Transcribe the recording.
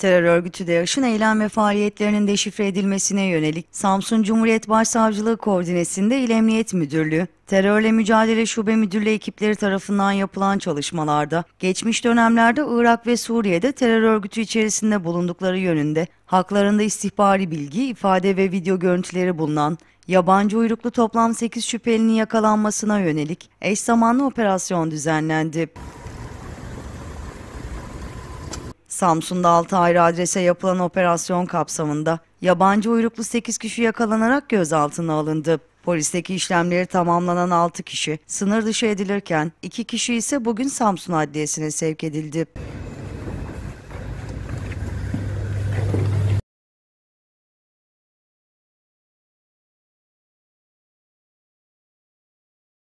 terör örgütü DAEŞ'in eylem ve faaliyetlerinin deşifre edilmesine yönelik Samsun Cumhuriyet Başsavcılığı koordinesinde İl Emniyet Müdürlüğü, Terörle Mücadele Şube Müdürlüğü ekipleri tarafından yapılan çalışmalarda, geçmiş dönemlerde Irak ve Suriye'de terör örgütü içerisinde bulundukları yönünde haklarında istihbari bilgi, ifade ve video görüntüleri bulunan yabancı uyruklu toplam 8 şüphelinin yakalanmasına yönelik eş zamanlı operasyon düzenlendi. Samsun'da 6 ayrı adrese yapılan operasyon kapsamında yabancı uyruklu 8 kişi yakalanarak gözaltına alındı. Polisteki işlemleri tamamlanan 6 kişi sınır dışı edilirken 2 kişi ise bugün Samsun Adliyesi'ne sevk edildi.